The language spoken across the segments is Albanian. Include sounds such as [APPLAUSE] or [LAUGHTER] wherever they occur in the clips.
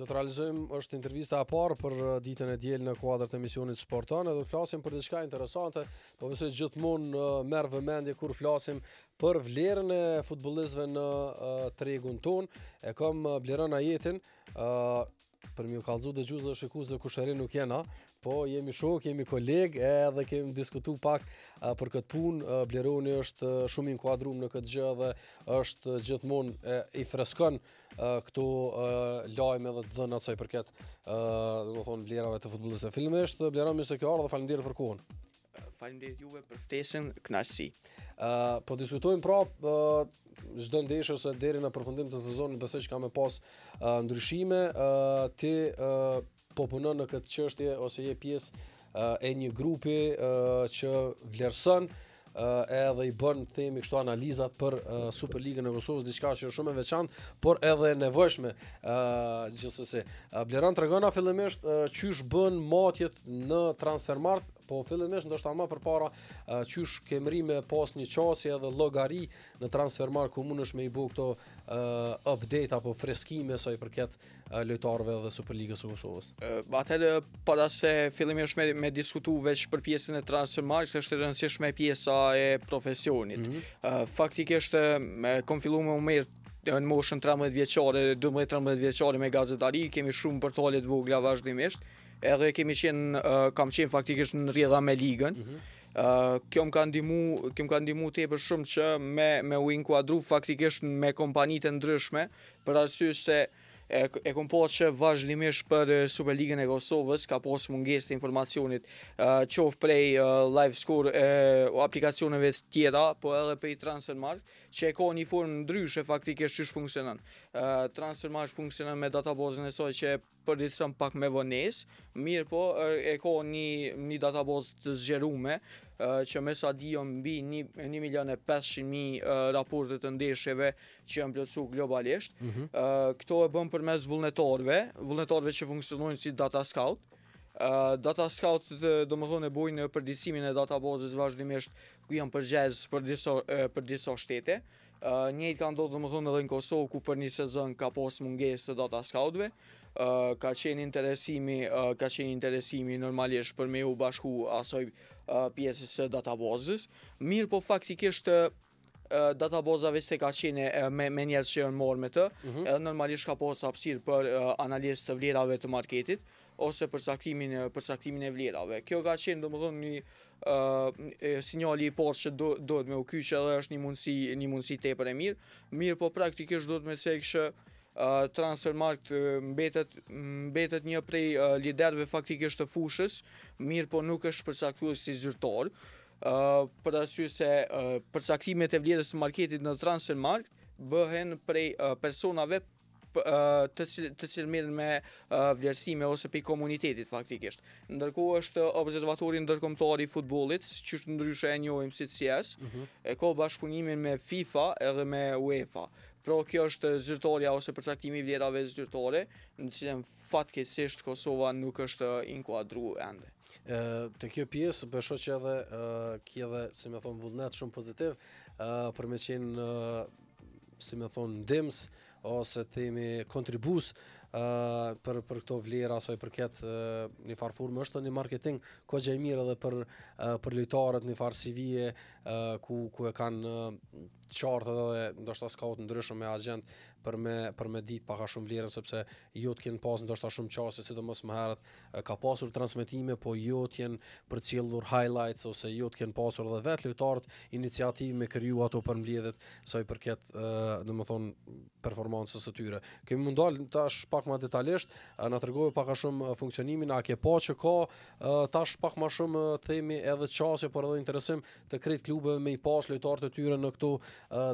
Do të realizojmë është intervista e parë për uh, ditën e diel në kuadër të emisionit Sporton, do të flasim për diçka interesante, por besoj gjithmonë uh, merr vëmendje kur flasim për vlerën e futbollistëve në uh, tregun ton. E kam Bleron Ajetin, për mi u kallzu dëgjues dhe shikues dhe kusherin nuk jena, Po, jemi shok, jemi kolegë, edhe kemi diskutu pak a, për këtë punë. Bleroni është shumë i nkuadrum në këtë gjë dhe është gjithmon i freskon a, këtu a, lajme dhe të dhënë atësaj përket dhe më thonë blerave të futbolës e filmë eshtë. Bleroni, mirëse kjo arë dhe falem dirë për kohën. Falem dirë juve për tesin knasi. A, po, diskutojmë pra, a, zdo ndeshë ose deri në përfundim të sezonë në që ka me pas ndryshime, a, ti... A, po punon në këtë qështje ose je pies e një grupi që vlerësën edhe i bënë temi kështu analizat për Super Ligën e Kosovës, diçka që është shumë e veçanë, por edhe e nevojshme, gjithësëse. Bleran Tregona, fillemisht, që shë bënë matjet në transfermartë, po fillimisht ndoshta më përpara qysh kemri me pas një qasje edhe llogari në transfermar ku mundesh me i bë këto update apo freskime sa i përket lojtarëve dhe Superligës së Kosovës. Atëherë para se fillimisht me, me diskutu veç për pjesën e transfermar, që është rëndësishme pjesa e profesionit. Mm -hmm. Faktikisht kom filluar me mirë në moshën 13 vjeqare, 12-13 vjeqare me gazetari, kemi shumë për talet vogla vazhdimisht, edhe kemi qenë, eh, kam qenë faktikisht në rjedha me ligën, mhm. eh, kjo më ka ndimu, kjo më ka ndimu të e shumë që me u inkuadru faktikisht me kompanitë ndryshme, për asy se, e, e kom posë që vazhdimisht për Superligën e Kosovës, ka posë munges të informacionit e, qof prej live score e, o aplikacioneve tjera, po edhe prej Transfermarkt, që e ka një formë ndryshe faktikisht që shfunksionën. Transfermarkt funksionan me databazën e soj që e pak me vënes, mirë po e, ka një, një databazë të zgjerume, që me sa dion mbi 1 milion e 500 mi raportet të ndeshjeve që mhm. e mplëcu globalisht. Këto e bëm për mes vullnetarve, vullnetarve që funksionojnë si data scout. Data scout të do më thonë e bojnë në përdisimin e data vazhdimisht ku jam përgjez për diso shtete. Njejt ka ndodhë do më thonë edhe në Kosovë ku për një sezon ka pos munges të data scoutve. Ka qenë interesimi normalisht për me u bashku asoj pjesës së databazës, mirë po faktikisht databazave se ka qene me, me njës që janë morë me të, mm -hmm. normalisht ka posë hapësir për analizë të vlerave të marketit, ose për saktimin, për saktimin e vlerave. Kjo ka qenë, dhe më thonë, një sinjali i posë që do, do me u kyç edhe është një mundësi, një mundësi tepër për e mirë, mirë po praktikisht do të me të sekë Transfermarkt mbetet mbetet një prej liderve liderëve faktikisht të fushës, mirë po nuk është përcaktuar si zyrtar. për arsye se përcaktimet e vlerës së marketit në Transfermarkt bëhen prej personave të të cilë mirën me vlerësime ose pe komunitetit faktikisht. Ndërkohë është observatori ndërkomtari futbolit, që është ndryshe e njojmë si CS, mhm. e ko bashkëpunimin me FIFA edhe me UEFA. Pro, kjo është zyrtoria ose përcaktimi i vlerave zyrtore, në cilën fatkeqësisht Kosova nuk është inkuadruar ende. Ë Të kjo pjesë besoj që edhe ë ke edhe, si më thon, vullnet shumë pozitiv, ë për më qenë si më thon ndims ose themi kontribus ë për për këto vlera ose i përket e, farfurmë është një marketing kohë i mirë edhe për për lojtarët në farsivie ku ku e kanë të qartë edhe ndoshta s'ka u ndryshuar me agent për me për me ditë pak a shumë vlerën sepse ju të keni pas ndoshta shumë çastë sidomos më herët ka pasur transmetime po ju të jeni përcjellur highlights ose ju të keni pasur edhe vetë lojtarët iniciativë me kriju ato për mbledhjet sa i përket domethënë performancës së tyre. Kemi mund dal tash pak më detajisht, na tregove pak a shumë funksionimin, a ke pa po që ka tash pak më shumë themi edhe çastë por edhe interesim të krijt klubeve me i pas lojtarët e tyre në këto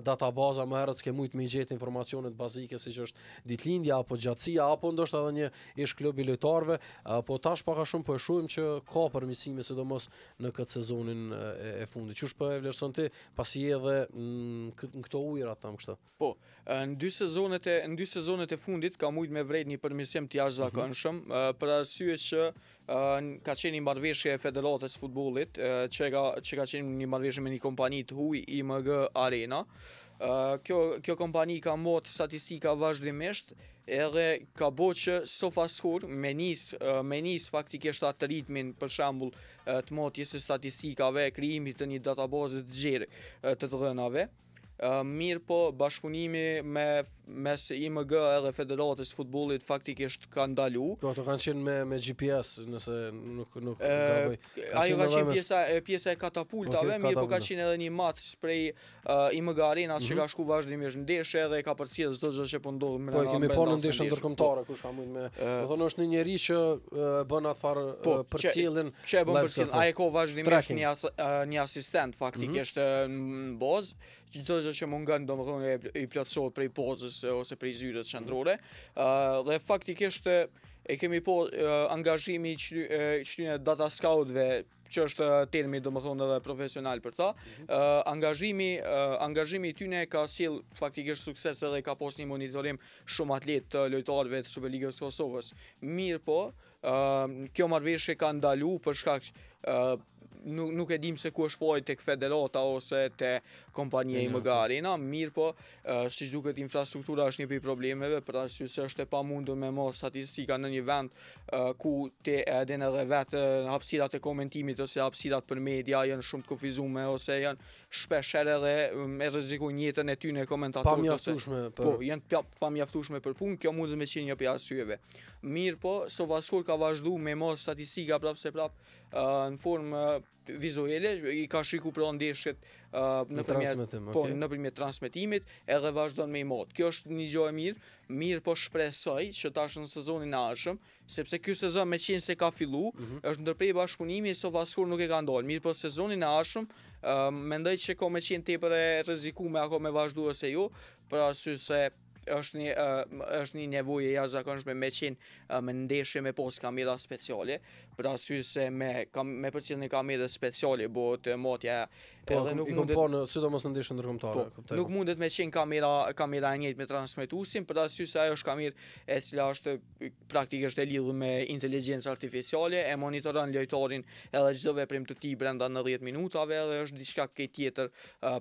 databaza më herët s'ke mujt me i gjetë informacionet bazike si që është ditlindja apo gjatsia apo ndoshtë edhe një ish klubi lojtarve po tash paka shumë për shumë që ka përmisime se do mos në këtë sezonin e fundi që është për e po vlerëson ti pasi e dhe mm, në këto ujra të thamë kështë po në dy sezonet e në dy sezonet e fundit ka mujt me vrejt një përmisim të jashtë zakënshëm për arsye që ka qenë një marveshje e federatës futbolit që ka qenë një marveshje me një kompani të huj IMG Arena Ë kjo kjo kompani ka mot statistika vazhdimisht edhe ka bo që so fashur me nis me nis faktikisht atë ritmin për shemb të motjes së statistikave, krijimit të një database të gjerë të të dhenave mirë po bashkëpunimi me mes IMG edhe Federatës futbollit faktikisht ka ndalu. Po ato kanë qenë me me GPS nëse nuk nuk gaboj. Ai ka qenë pjesa e pjesa e katapultave, okay, mirë po ka qenë edhe një match spray uh, IMG Arena mm -hmm. që mhm. ka shku vazhdimisht ndeshje edhe ka përcjell çdo gjë që po ndodh me. Po kemi po në ndeshje ndërkombëtare kush ka mund me. Do po, thonë është një njerëz që bën atë përcjellën. po, përcjellin. Çe bën përcjellën. Po. ai ka vazhdimisht një një asistent faktikisht mhm. në boz që gjithë dhe që mungën, do më thonë, i plëtsohet prej pozës ose prej zyrët qëndrore. Dhe faktikisht e kemi po angazhimi qëtyne data scoutve, që është termi, do më thonë, edhe profesional për ta. Mhm. Angazhimi, angazhimi tyne ka sil faktikisht sukses edhe ka pos një monitorim shumë atlet të lojtarve të Superligës Kosovës. Mirë po, kjo marveshje ka ndalu për shkak nuk e dim se ku është fojt të këfederata ose të kompanje i mëgari, na, mirë po, si zhukët infrastruktura është një për problemeve, për asë është e pa me mos statistika në një vend ku te edhe në dhe vetë hapsirat e komentimit ose hapsirat për media janë shumë të kufizume ose janë shpesh edhe e rrezikun njëtën e ty në komentatorët. Pa mjaftushme për... Po, janë pa mjaftushme për punë, kjo mundur me qenë një për asyjeve. Mirë po, so vaskur ka vazhduar me mos statistika prapë se në formë vizuele, i ka shiku pra ndeshjet uh, në përmjet po, okay. në përmjet transmetimit edhe vazhdon me i mod. Kjo është një gjohë mirë, mirë po shpresoj që tash në sezonin e ardhshëm, sepse ky sezon me qenë se ka fillu, mm -hmm. është ndërprej bashkëpunimi e Sovaskur nuk e ka ndonë. Mirë po sezonin e ardhshëm, uh, mendoj që ka me qenë tepër e rrezikuar ako me vazhdu se jo, për arsye se është një uh, është një nevojë e jashtëzakonshme me qenë me ndeshje me posë kamera speciale, pra sy se me, kam, me përcil një kamera speciale, bo të motja po, edhe nuk mundet... I kom po në sidomos në ndeshje Po, nuk mundet me qenë kamera, kamera e njëtë me transmitusin, për sy se ajo është kamer e cila është praktikisht e lidhë me inteligencë artificiale, e monitoran lojtorin edhe gjithë veprim të ti brenda në 10 minutave edhe është diçka këtë tjetër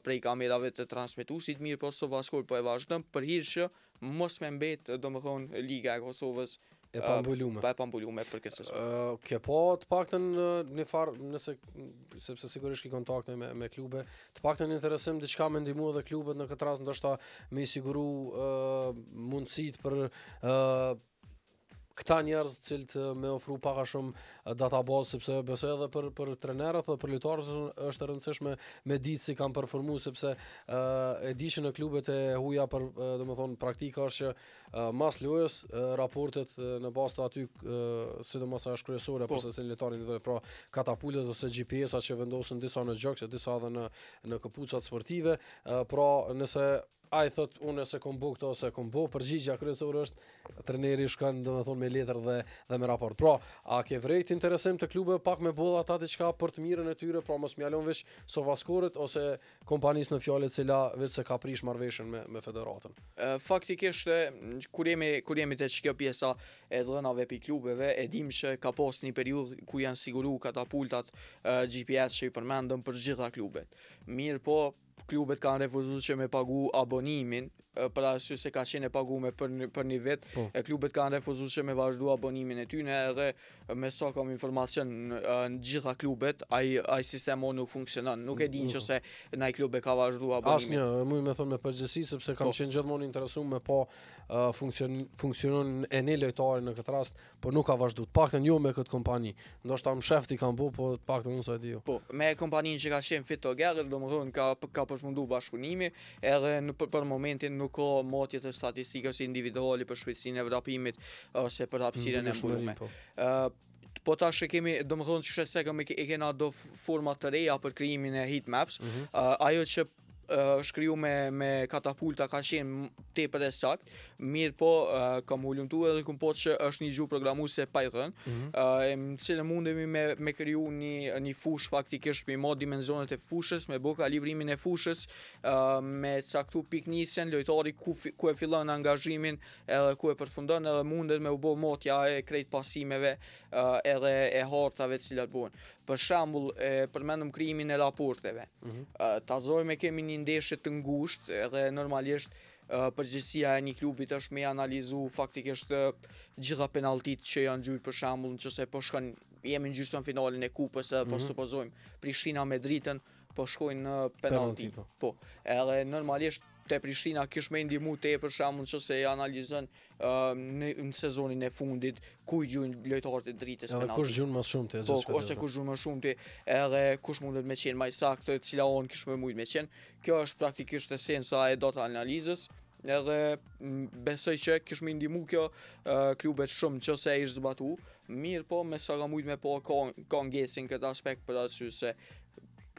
prej kamerave të transmitusit mirë, po së vaskur po e vazhdem, për hirë që mos me do më thonë, Liga e Kosovës e ah, pambulume. Pa e pambulume për këtë sezon. Ë, eh, ke po të paktën eh, në far, nëse sepse sigurisht ke kontakte me me klube, të paktën interesim diçka me ndihmë edhe klubet në këtë rast ndoshta me i siguru uh, eh, mundësit për ë uh, këta njerëz që të më ofru pak a shumë database sepse besoj edhe për për trenerët dhe për lojtarët është e rëndësishme me ditë si kanë performuar sepse ë uh, e di që në klubet e huaja për uh, domethënë praktika është që mas lojës, raportet në bastë aty, uh, si dhe kryesore, përse po. se në letarin dhe pra katapullet ose GPS-a që vendosën disa në gjokës, disa dhe në, në këpucat sportive, pra nëse a i thot unë se kom bo këto ose kom bo, përgjigja kryesore është treneri shkanë dhe me thonë me letër dhe, dhe me raport. Pra, a ke vrejt interesim të klube pak me bolla ta të qka për të mirën e tyre, pra mos mjallon veç sovaskorit ose kompanisë në fjallet cila vetë se ka prish marrveshën me, me federatën? Faktikisht kur jemi kur jemi te kjo pjesa e dhënave pi klubeve e dim se ka pas një periudhë ku janë siguru katapultat uh, GPS që i përmendëm për gjitha klubet. Mirë po, klubet kanë refuzuar që me pagu abonimin për arsye se ka qenë e paguar për për një vit, po. e klubet kanë refuzuar me vazhdu abonimin e tyne edhe me sa so kam informacion në të gjitha klubet, ai ai sistemi nuk funksionon. Nuk e din nëse mm, mm. ndaj klube ka vazhdu abonimin. Asnjë, më më thon me përgjithësi sepse kam po. qenë gjithmonë interesuar me po funksionon e një lojtari në këtë rast, por nuk ka vazhdu, pak Paktën një jo me këtë kompani. Ndoshta më shefti kanë bu, po paktën unë sa e di. Jo. Po, me kompaninë që ka qenë më thonë ka ka përfunduar bashkëpunimi, edhe në për, momentin nuk ka motje të statistikës individuali për shpejtësin e vrapimit ose për hapsire mm, në mbulume. Po, po ta shë kemi, domethënë thonë që shëtë se i kena do format të reja për kriimin e heatmaps, mhm. ajo që Eh, shkriu me me katapulta ka qenë tepër e sakt, mirë po uh, kam ulëmtuar edhe kum po që është një gjuhë programuese Python, mm -hmm. uh, mundemi me me kriju një një fush faktikisht me mod dimensionet e fushës, me boka librimin e fushës, uh, me caktu pikë lojtari ku fi, ku e fillon angazhimin edhe ku e përfundon edhe mundet me u bë motja e krejt pasimeve uh, edhe e hartave të cilat bëhen për shambull e përmendëm krimin e raporteve. Mhm. tazojme kemi një ndeshe të ngusht edhe normalisht përgjësia e një klubit është me analizu faktik është gjitha penaltit që janë gjyrë për shambull në që po jemi në gjyrësën finalin e kupës mm -hmm. supozojmë Prishtina me dritën po shkojnë në penaltit. Penalti, po. po, edhe normalisht te Prishtina kish me ndihmu te për shkakun që se e analizon në sezonin e fundit ku gjuin lojtarët e dritës penalti. kush gjuin më shumë te Po ose kush gjuin më shumë te edhe kush mundet me qenë më saktë, e cila on kish më shumë me qenë. Kjo është praktikisht esenca e dot analizës. Edhe besoj që kish më ndihmu kjo klubet shumë nëse ai zbatu. Mirë po, me sa ka shumë me po, ka ngesin këtë aspekt për atë se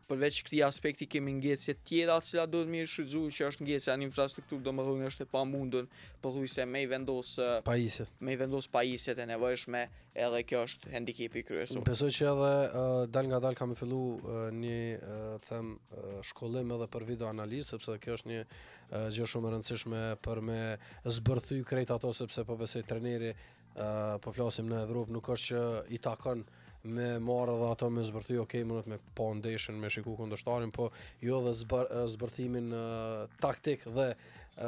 përveç këtij aspekti kemi ngjecje të tjera që do të mirë shfrytzuar që është ngjecja në infrastrukturë, domethënë është e pamundur pothuajse me i vendos pajisjet. Me i vendos pajisjet e nevojshme, edhe kjo është handicapi kryesor. Besoj që edhe uh, dal nga dal kam fillu uh, një uh, them uh, shkollim edhe për video analizë, sepse kjo është një uh, gjë shumë e rëndësishme për me zbërthyr krejt ato sepse po besoj treneri uh, po flasim në Evropë nuk është që i takon me marrë dhe ato me zbërthi, ok, më nëtë me pondeshen, me shiku këndështarin, po jo dhe zbër, zbërthimin uh, taktik dhe uh,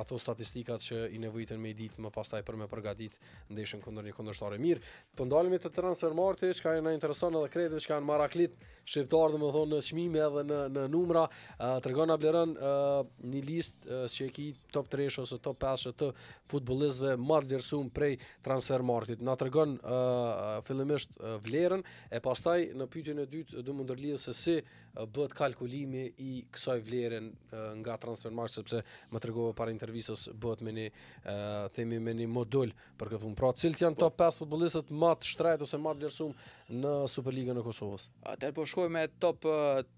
ato statistikat që i nevojiten me ditë më pastaj për me përgatit ndeshën kundër një këndërshtare mirë. Po ndalemi te Transfer Marti, e na intereson edhe kredi që kanë Maraklit, shqiptar domethënë në shmime edhe në në numra, uh, tregon na blerën uh, një listë uh, që e ki top 3 ose top 5 të futbollistëve marrë të prej Transfer Martit. Na tregon uh, fillimisht uh, vlerën e pastaj në pyetjen e dytë do mund se si bëhet kalkulimi i kësaj vlere nga transfermarkt sepse më tregove para intervistës bëhet me një e, themi me një modul për këtë punë. Pra, cilët janë top 5 po. futbollistët më të shtrejt ose më të vlerësuar në Superligën e Kosovës? Atëherë po shkoj me top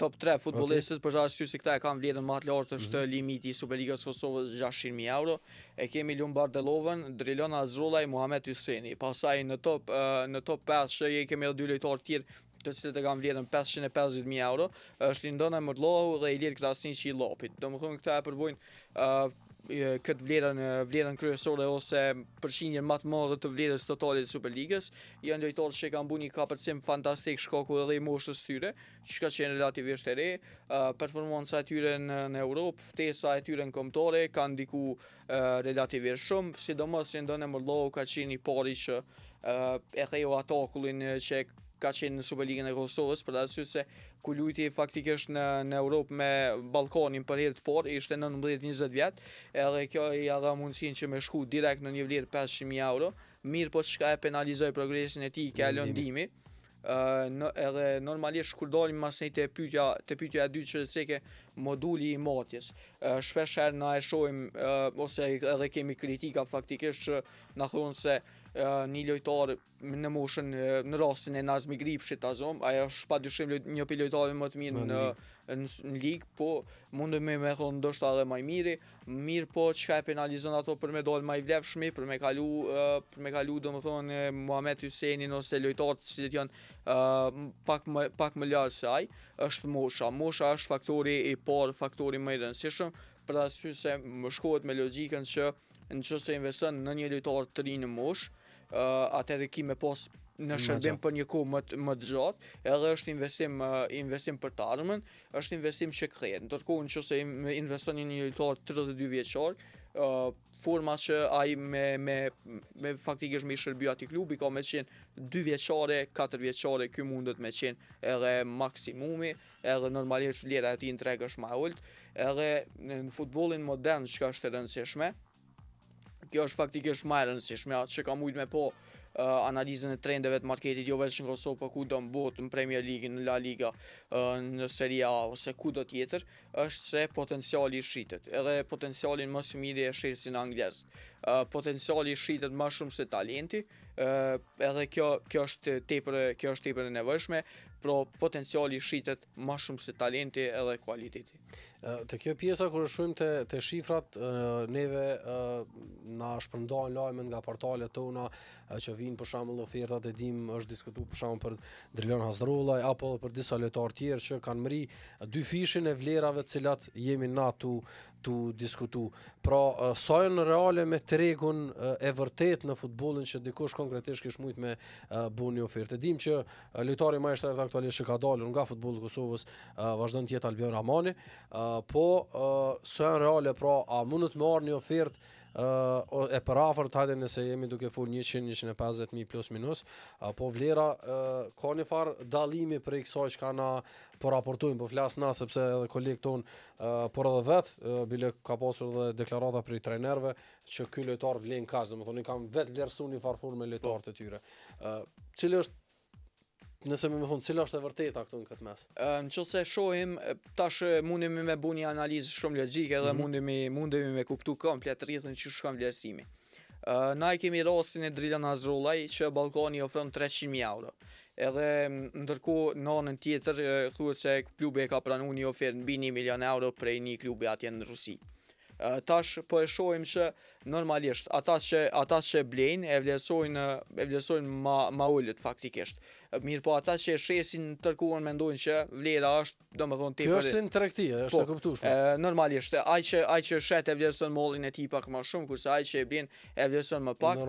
top 3 futbollistët okay. për shkak se si këta e kanë vlerën më të lartë të mm -hmm. limiti i Superligës së Kosovës 600.000 euro. E kemi Lum Bardelovën, Drilon Azrullaj, Muhamet Hyseni. Pastaj në top në top 5 shë kemi edhe dy lojtarë të tjerë të cilët e kam vlerën 550.000 euro, është i ndonë e mërlohu dhe i lirë klasin që i lopit. Do më thunë këta e përbojnë këtë vlerën, vlerën kryesore ose përshinjën matë mërë të vlerës totalit të Superligës. Janë lojtorë që i kam bu një kapërcim fantastik shkoku edhe i moshës tyre, që ka qenë relativisht e re. Performonca e tyre në, në Europë, ftesa e tyre në komptore, ka ndiku relativisht shumë, si do mësë ndonë e ka qenë i pari që e rejo atakullin që ka qenë në Superligën e Kosovës për arsye se ku lujti faktikisht në në Europë me Balkonin për herë të parë ishte në 19-20 vjet, edhe kjo i ia dha mundësinë që më shku direkt në një vlerë 500.000 euro, mirë po çka e penalizoi progresin e tij këa lëndimi. ë në edhe normalisht kur dalim e një të pytja të e dytë që se moduli i matjes. ë shpesh herë na e shohim ose edhe kemi kritika faktikisht që na thon se një lojtar në moshën në rastin e Nazmi Gripshit azom, ajo është padyshim një pi lojtar më të mirë në në ligë, po mundoj me me thonë ndoshta edhe më mirë, mirë po çka e penalizon ato për me dal më i vlefshëm, për me kalu për me kalu domethënë Muhamet Hysenin ose lojtarët të cilët janë pak më pak më lart se ai, është mosha. Mosha është faktori i parë, faktori më i rëndësishëm për arsye se më shkohet me logjikën që në që se në një lojtar të rinë në moshë, uh, eh, atë edhe ki me pos në shërbim për një kohë më të, më të gjatë, edhe është investim uh, investim për të ardhmen, është investim që krijet. Ndërkohë nëse investoni në një lojtar 32 vjeçor, uh, forma që ai me me me faktikisht me shërbim aty klubi ka me qenë 2 vjeçore, 4 vjeçare, ky mundet me qenë edhe maksimumi, edhe normalisht vlera e tij në treg është më ulët, edhe në futbollin modern çka është e rëndësishme, kjo është faktikisht më e rëndësishme atë që kam ujtë me po eh, analizën e trendeve të marketit jo vetë në Kosovë për ku do më botë në Premier League, në La Liga, eh, në Serie A ose ku do tjetër është se potenciali shqitet edhe potencialin më së mirë e shqitë si në anglesë eh, potenciali shqitet më shumë se talenti edhe kjo, kjo është tepër kjo është tepër e nevëshme pro potenciali shqitet më shumë se talenti edhe kualiteti Të kjo pjesa kur shohim te te shifrat neve na shpërndajnë lajme nga portalet tona që vijnë për shembull ofertat e dim është diskutuar për shembull për Drilon Hazrullaj apo për disa lojtar tjerë që kanë mri dy fishin e vlerave të cilat jemi na tu tu diskutu. Pra sa janë reale me tregun e vërtet në futbollin që dikush konkretisht kish shumë me buni ofertë. Dim që lojtari më i shtrëngët aktualisht që ka dalur nga futbolli i Kosovës vazhdon të jetë Albion Ramani po uh, sën reale pra a mund të marrë një ofertë uh, e për afër të hajde nëse jemi duke full 100-150.000 plus minus, uh, po vlera, uh, ka një farë dalimi për i kësoj që ka na po raportujnë, po flas na, sepse edhe kolik ton, uh, por edhe vetë, uh, bile ka posur dhe deklarata për i trenerve, që ky lojtar vlenë kasë, dhe më thoni kam vetë lërësu një farë me lojtar të tyre. Uh, është Nëse më thon cila është e vërteta këtu në këtë mes. Ëm në çës se shohim tash mundemi me bëni analizë shumë logjike dhe mhm. mundemi mm -hmm. mundemi me kuptu komplet rritën që shkon vlerësimi. Ë uh, na i kemi rastin e Drila Nazrullaj që Balkoni ofron 300.000 euro. Edhe ndërkohë në anën tjetër thuhet se klubi e ka pranuar një ofertë mbi 1 milion euro prej një klubi atje në Rusi tash po e shohim që normalisht ata që ata që blejnë e vlerësojnë e vlerësojnë ma ma ulët faktikisht. Mirë po ata që shesin tërkuan mendojnë që vlera është domethën tipa. Kjo është interaktiv, është po, e kuptueshme. Normalisht ai që ai që shet e vlerëson mollin e tij pak më shumë kurse ai që e blen e vlerëson më pak.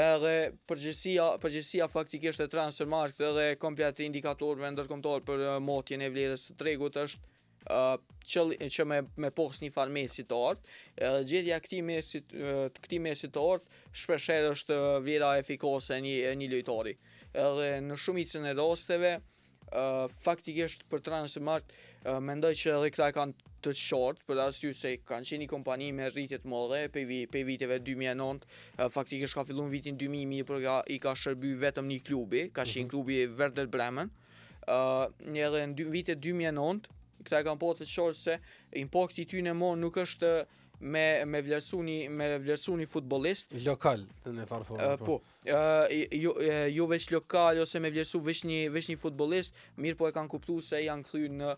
Edhe përgjësia përgjësia faktikisht e transfermarkt edhe kompleti indikatorëve ndërkombëtar për motjen e vlerës së tregut është që, që me, me pos një fan mesit të artë, edhe gjithja këti mesit, këti mesit të artë, shpesher është vjera efikose një, një lojtari. Edhe në shumicën e rosteve, faktikisht për transfer mendoj që edhe këta kanë të short, për arsye se kanë qenë një kompani me rritje të mëdha pe pe viteve 2009, faktikisht ka filluar vitin 2000 por ka i ka shërbyer vetëm një klubi, ka qenë mhm. klubi Werder Bremen. uh, në edhe në vitet 2009 këta e kam po të qorë se impakti ty në nuk është me me vlerësoni me vlerësoni futbollist lokal në ne po, po ju ju veç lokal ose me vlerësu veç një veç një futbollist mirë po e kanë kuptuar se janë kthyr në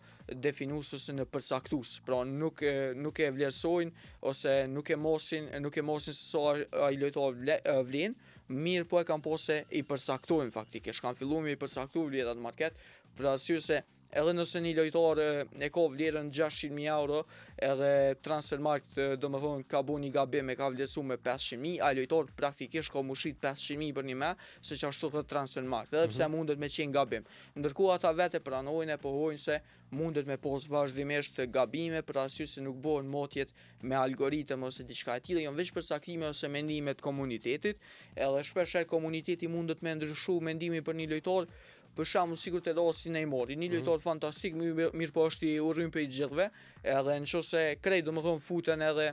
definues në përcaktues pra nuk nuk e vlerësojnë ose nuk e mosin nuk e mosin se sa ai lojtar vlen mirë po e kanë po se i përcaktojnë faktikisht kanë filluar me i përcaktuar vlerat në market për arsye se edhe nëse një lojtar e ka vlerën 600.000 euro, edhe Transfermarkt do më thonë ka bu një gabim e ka vlesu me 500.000, a lojtar praktikisht ka mushit 500.000 për një me, se që ashtu thëtë Transfermarkt, edhe pse mhm. mundet me qenë gabim. Ndërku ata vete pranojnë e pohojnë se mundet me posë vazhdimisht gabime, për asy se nuk bojnë motjet me algoritëm ose diçka e tjilë, jonë veç për sakrime ose mendimet komunitetit, edhe shpesher komuniteti mundet me ndryshu mendimi për një lojtar, për shkakun sikur të dosi Neymari, një lojtar mm. fantastik, mirë po është i urrym për i gjithëve, edhe nëse krej domethën futen edhe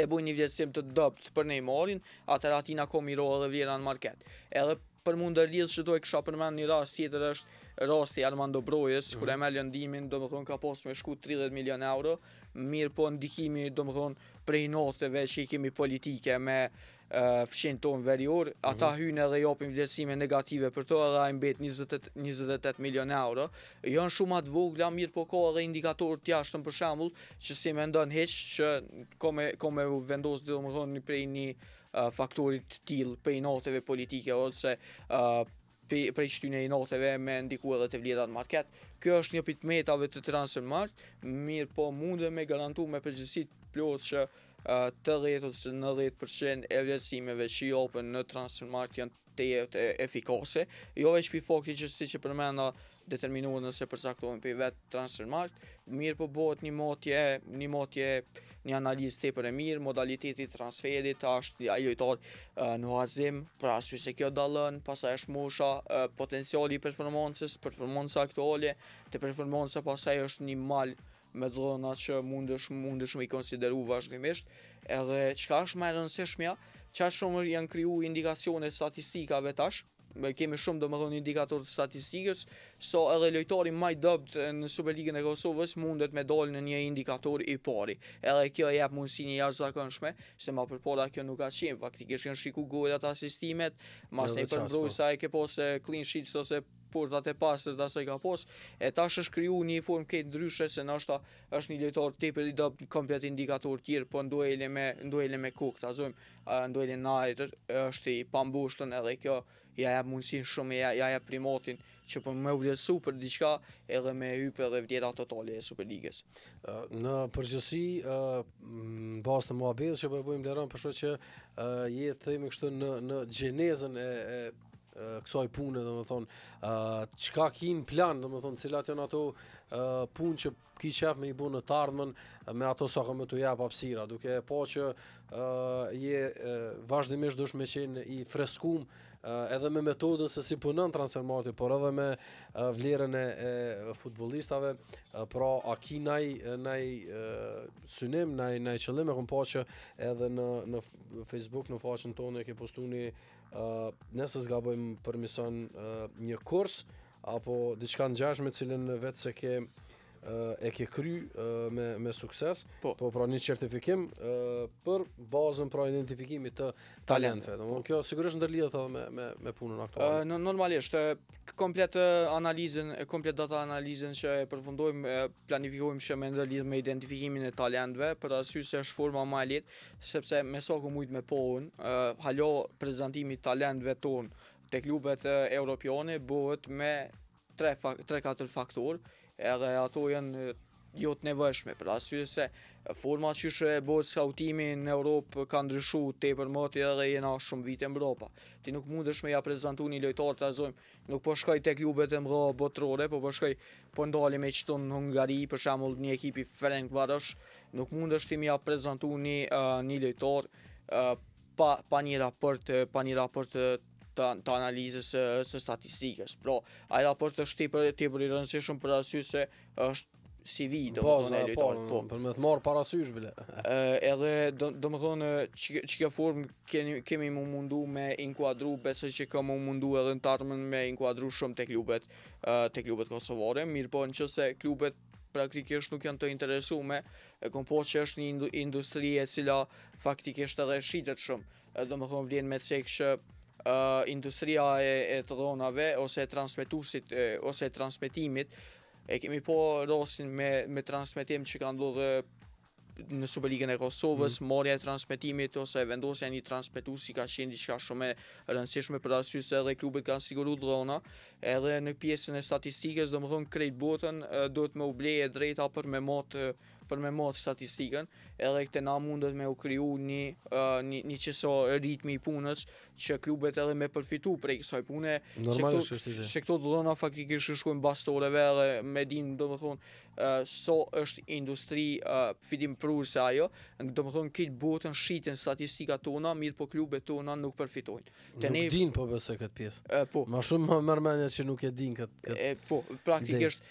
e bu një vjetësim të dopt për Neymarin, atë ratin ako miro edhe vjera në market. Edhe për mund dërlidhë që dojë kësha përmen një rast tjetër është rasti Armando Brojes, mm. kër e mhm. me lëndimin, do thonë ka posë me shku 30 milion euro, mirë po ndikimi, do thonë, prej noteve që i kemi politike me fshin tonë verjor, ata mhm. hynë edhe jopin vlerësime negative për to edhe a imbet 28 milion euro. Jënë shumë atë vogla, mirë po ka edhe indikatorët jashtë për shambull, që si me ndonë heqë që kome vendosë dhe më thonë një prej një faktorit tilë prej noteve politike, ose prej qëtyne i noteve me ndiku edhe të vljetat market. Kjo është një pitmetave të transfer mirë po mundë me garantu me përgjësit plotë që 80-90% ose e vlerësimeve që i open në transfermarkt janë të jetë efikose, jo veç për fakti që si që përmenda determinuar nëse përsaktohen për vetë transfermarkt, mirë për po bëhet një motje, një motje, një analizë të për e mirë, modaliteti transferit, ashtë ajo i në azim, pra asu se kjo dalën, pasaj është musha, potenciali performancës, performancë aktuale, të performancë pasaj është një malë, me dhona që mundesh mundesh me i konsideru vazhdimisht edhe çka është më e rëndësishmja çka shumë janë kriju indikacione statistikave tash kemi shumë do më dhonë indikator të statistikës, so edhe lojtari maj dëbët në Superligën e Kosovës mundet me dollë në një indikator i pari. Edhe kjo e japë mundësi një jashtë zakonshme, se ma përpora kjo nuk ka qimë, faktikisht kënë shiku gojda të asistimet, mas e përmbruj po. sa e ke posë clean sheets ose por dhe të pasër dhe se ka posë, e ta është shkryu një formë këtë ndryshe, se nështë është një lejtor të i dëbë komplet indikator tjirë, po ndojle me, me kukë, të azojmë, ndojle në është i pambushtën edhe kjo, ja ja mundsin shumë ja ja primotin që për po më vlerësu për diçka edhe me hyp edhe vjeta totale e Superligës. Në përgjithësi, basë të muhabetit që po bëjmë vlerën për që je të themi kështu në në gjenezën e e kësaj pune, domethënë, çka kim plan, domethënë, cilat janë ato punë që ki qef me i bu në të ardhmen me ato sa me të jep apsira duke e po që je uh, vazhdimisht dush me qenë i freskum Eh, edhe me metodën se si punon transfermarkti, por edhe me eh, vlerën e futbolistave, eh, pra a ki naj, naj synim, naj, naj qëllim, e këm po që edhe në, në Facebook, në faqën tonë, e ke postu një, nësë zga bëjmë përmison një kurs, apo diçka në gjashme cilën vetë se ke e ke kry e, me, me sukses, po, po pra një certifikim e, për bazën pra identifikimi të talentve. Po. kjo sigurisht ndërlidhe të me, me, me punën aktuale. normalisht, e, komplet analizën, e komplet data analizën që e përfundojmë, e planifikojmë që me ndërlidhe me identifikimin e talentve, për asyqë se është forma ma lit, sepse me sa ku mujtë me pohën, halo prezentimi talentve tonë, të klubet e, europiane bëhet me 3-4 faktorë, edhe ato janë jo të nevojshme. Për arsye se forma që është e bërë skautimi në Europë ka ndryshuar tepër më të edhe jena shumë vite në Ti nuk mundesh me ja prezentu një lojtar të azojm, nuk po shkoj tek klubet e botërore, po po shkoj po ndali me çton në Hungari, për shembull, një ekipi Ferenc Varos, nuk mundesh ti me ja prezentu një një lojtar pa pa një raport pa një raport të, të analizës së, së statistikës. Pro, a për të është tipër e tipër i rëndësishëm për asyë se është CV, po, do më thonë, e lojtarë. Po, po, për me të marë parasysh, bile. [LAUGHS] edhe, do, do më thonë, që kjo formë kemi, kemi mundu me inkuadru, besë që kemi mu mundu edhe në tarëmën me inkuadru shumë të klubet, të klubet kosovare, mirë po në që se klubet praktikisht nuk janë të interesume, e kom po që është një industri e cila faktikisht edhe shqitet shumë, do më thonë me cekë Eh, industria e dronave ose e transmitusit ose e transmitimit e kemi po rosin me me transmetim që ka ndodhur në Superligën e Kosovës, mm. e transmetimit ose vendosja e një transmetuesi ka qenë diçka shumë e rëndësishme për arsye se edhe klubet kanë siguruar dhëna, edhe në pjesën e statistikës, domethënë krejt Botën do të më ublejë drejta për me mot për me mot statistikën, edhe këtë na mundet me u kriju një një çeso ritmi i punës që klubet edhe me përfitu prej kësaj pune, se këto të dhona faktikisht shku në bastoreve dhe me din, do më thonë, so është industri fitim prurë se ajo, do më thonë, kitë botën shqitën statistika tona, mirë po klubet tona nuk përfitojnë. Nuk din po bëse këtë pjesë, po. ma shumë më mërmenja që nuk e din këtë Po, praktikisht,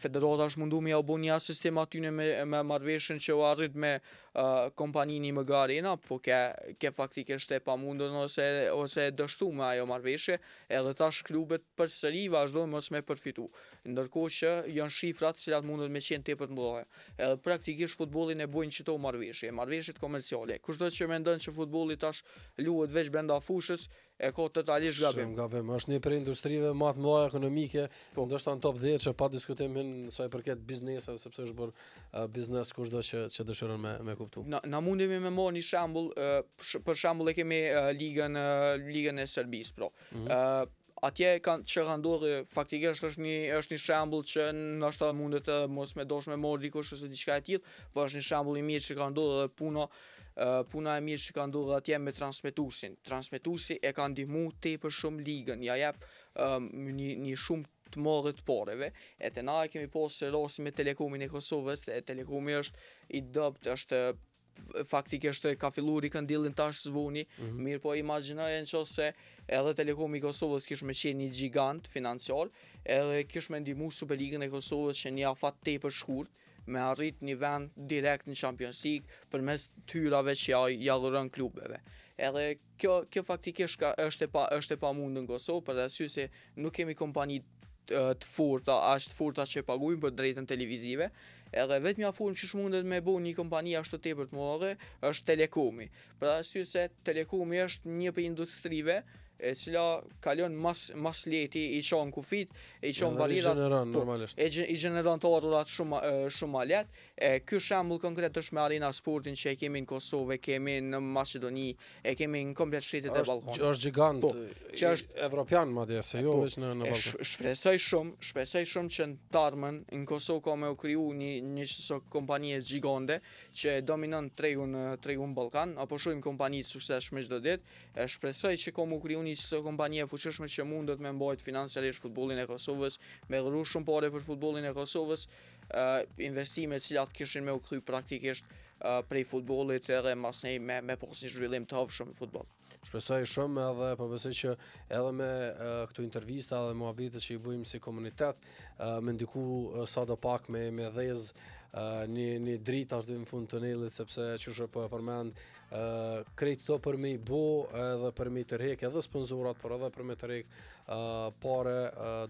federata është mundu me abu një asistim aty në me marveshën që u arrit me kompanini më garena, po ke faktikisht pamundën ose ose dështu me ajo marveshje, edhe tash klubet për sëri vazhdojnë mos me përfitu ndërkohë që janë shifrat që lat mundet me qenë tepër të mëdha. Edhe praktikisht futbollin e bojnë çito marveshje, marrëveshje komerciale. Kushdo që mendon që futbolli tash luhet veç brenda fushës, e ka totalisht gabim. gabim, është një prej industrive më të mëdha ekonomike, po. ndoshta në top 10 që pa diskutim në sa i përket biznesa sepse është bër uh, biznes kushdo që që dëshiron me me kuptu. Na, na mundemi me marr një shembull, uh, për shembull e kemi uh, ligën uh, ligën e Serbisë, pra. Mm -hmm. uh, atje kanë që kanë dorë, faktikisht është një është një shembull që ndoshta mundet të mos me më mor dikush ose diçka e tillë, por është një shembull i mirë që kanë dorë dhe puna puna e mirë që kanë ndodhur atje me transmetuesin. Transmetuesi e ka ndihmuar tepër shumë ligën, ja jap um, një një shumë të madhe të poreve. E te na e kemi pasur po me Telekomin e Kosovës, e Telekomi është i dobët, është faktikisht ka filluar i këndillin tash zvoni, mm -hmm. mirë po imagjinoje nëse edhe Telekom i Kosovës kishte qenë një gjigant financial, edhe kishte më ndihmuar Superligën e Kosovës që një afat tepër përshkurt me arrit një vend direkt në Champions League përmes tyrave që ja, ja klubeve. Edhe kjo kjo faktikisht ka, është e pa është e pamundur në Kosovë për arsye se nuk kemi kompani të, të forta, as të forta që pagujmë për drejtën televizive, edhe vetëm mja fulmë që mundet me bo një kompani ashtë të tepër të mëllëve, është telekomi. Pra arsye se telekomi është një për industrive, e cila kalon mas, mas leti, i qonë kufit, i qonë po, normalisht. i gjeneron të shumë, shumë letë, Ky shambull konkret është me arena sportin që e kemi në Kosovë, e kemi në Macedoni, e kemi në komplet shtetit e Balkon. Që është gigant, po, që është evropian, ma dje, se jo po, është në, në Balkon. shpresoj shumë, shpresoj shumë që në Tarmen, në Kosovë ka me u kryu një, një qëso kompanije gigante, që dominon tregun në në Balkan, apo shumë kompanijit sukseshme qdo dit, e shpresoj që ka me u kryu një qëso kompanije fuqeshme që mundet me mbajt financialisht futbolin e Kosovës, me rru shumë pare për futbolin e Kosovës, uh, investime cilat kishin me u kthy praktikisht uh, prej futbollit edhe masnej me me një zhvillim të hapshëm futboll. Shpresoj shumë edhe po besoj që edhe me uh, këtu intervista dhe muhabitet që i bujmë si komunitet me ndiku uh, sa do pak me me një një dritë aty në fund tunelit sepse që po e krejtë të për me i edhe për me i tërhek edhe sponsorat por edhe për me tërhek pare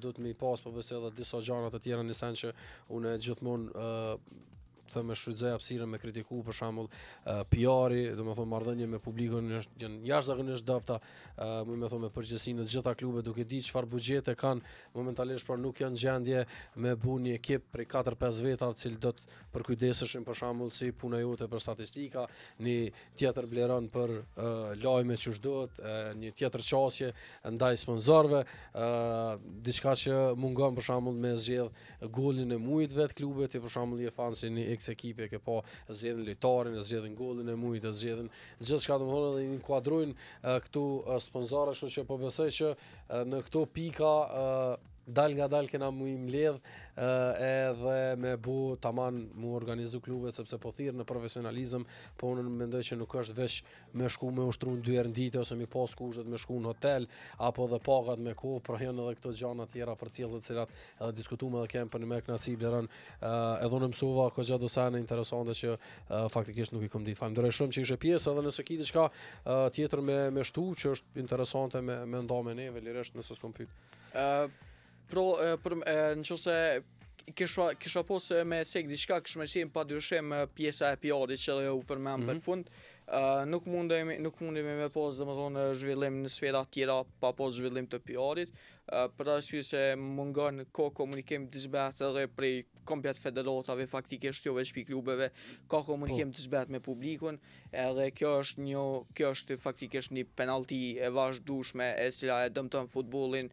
du të me pas po besoj edhe disa gjanat të tjera në sen që une gjithmonë uh, të me shfrytëzoj hapësirën me kritiku për shembull uh, PR-i, domethënë marrëdhënie me publikun është janë jashtëzakonisht dobta, uh, më me thonë me përgjithësi të gjitha klubet, duke di çfarë buxhete kanë momentalisht, por nuk janë gjendje me bu ekip për 4-5 veta, të cilë do të përkujdeseshin për shembull si puna jote për statistika, një tjetër bleron për uh, lajme që duhet, uh, një tjetër qasje ndaj sponsorëve, uh, diçka që mungon për shembull me zgjedh golin e muajit vet klubet, për shembull i fan si mix ekipi që po zgjedhin lojtarin, e zgjedhin gollin e mujit, e zgjedhin gjithçka do të thonë dhe i inkuadrojnë këtu sponsorë, ashtu që po besoj që në këto pika dal nga dal kena mu i mledh eh, edhe me bu taman mu organizu klube sepse po thirë në profesionalizm po unë në mendoj që nuk është vesh me shku me ushtru në dyerë në dite ose mi ku kushtet me shku në hotel apo dhe pagat me ku pra janë edhe këto gjana tjera për cilëzët cilat edhe diskutu me dhe kemë për një me knaci bjerën eh, edhe unë mësuva ko gjatë dosane interesante që eh, faktikisht nuk i këm ditë falemderoj shumë që ishe pjesë edhe nëse ki diqka tjetër me, me shtu që është interesante me, pro për nëse kisha kisha pas me cek diçka kishmë sim padyshim pjesa e piorit që u përmend mm -hmm. për fund nuk mundemi nuk mundemi me pas domethën zhvillim në sfera tjera pa pas zhvillim të PR-it për të se mungon ko komunikim të zbatë dhe për kompjet federatave faktikisht jo vetë klubeve ka komunikim po. të zbatë me publikun edhe kjo është një kjo është faktikisht një penallti e vazhdueshme e cila e dëmton futbollin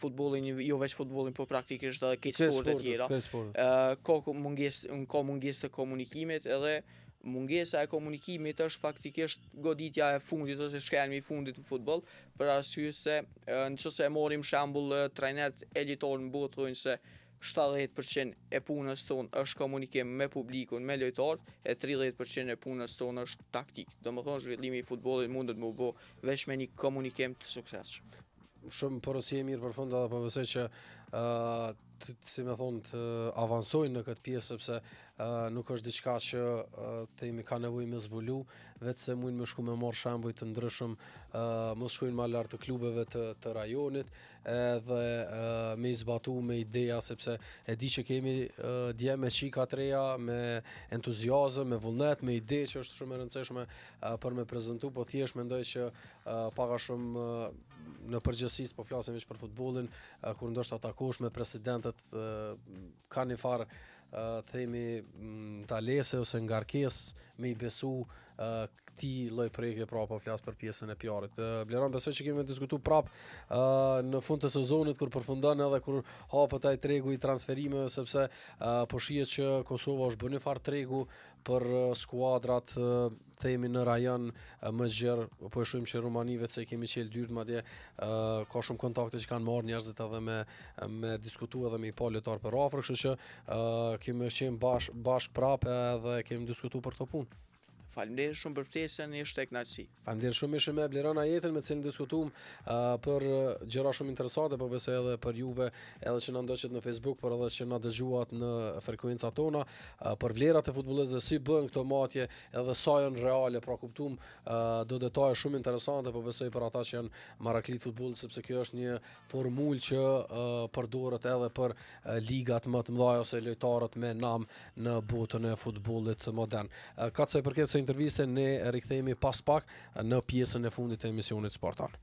futbollin jo vetë futbollin por praktikisht edhe këtë sport të tjera ka mungesë ka mungesë të komunikimit edhe mungesa e komunikimit është faktikisht goditja e fundit ose shkelmi i fundit të futbol, për arsye se në që se morim shembull trajnet e ditor në botrujnë se 70% e punës ton është komunikim me publikun, me lojtarët, e 30% e punës ton është taktik. Do më thonë, zhvillimi i futbolit mundet më bo vesh me një komunikim të sukses. Shumë porosi e mirë për funda dhe përvëse po që të, si me thonë, të avansojnë në këtë pjesë, sepse uh, nuk është diçka që uh, të imi ka nevoj me zbulu, vetë se mujnë me shku me morë shambuj të ndryshëm, uh, më shkujnë ma lartë të klubeve të, të rajonit, edhe uh, me izbatu me ideja, sepse e di që kemi uh, dje me qika treja, me entuziazëm, me vullnet, me ide që është shumë e rëndësishme uh, për me prezentu, po thjesht me ndoj që uh, paka shumë uh, në përgjithësi po flasim vetëm për futbollin kur ndoshta takosh me presidentët kanë një farë themi talese ose ngarkes me i besu ti lloj projekti pra po flas për pjesën e PR-it. Bleron besoj se kemi diskutuar prap ë në fund të sezonit kur përfundon edhe kur hapet ai tregu i transferimeve sepse po shihet që Kosova është bënë far tregu për skuadrat themi në rajon më zgjer, po e shohim që rumanive që kemi qel dyrt madje ka shumë kontakte që kanë marrë njerëzit edhe me me diskutuar edhe me i poletar për afër, kështu që kemi qenë bash bash prapë edhe kemi diskutuar për këtë punë. Faleminderit shumë për ftesën, shtek naçi. Faleminderit shumë mirë me Bleron Ajetën me cilën diskutuam uh, për gjëra shumë interesante, po besoj edhe për juve, edhe që na ndoqët në Facebook, por edhe që na dëgjuat në frekuencat tona, uh, për vlerat e futbollistëve si bën këto matje, edhe sa janë reale, pra kuptum uh, do detaje shumë interesante, po besoj për ata që janë maraklit futboll, sepse kjo është një formulë që uh, përdoret edhe për uh, ligat më të mëdha ose lojtarët me nam në botën e futbollit modern. Uh, Kaq sa i intervjiste, ne rikëthejmi pas pak në pjesën e fundit e emisionit sportan.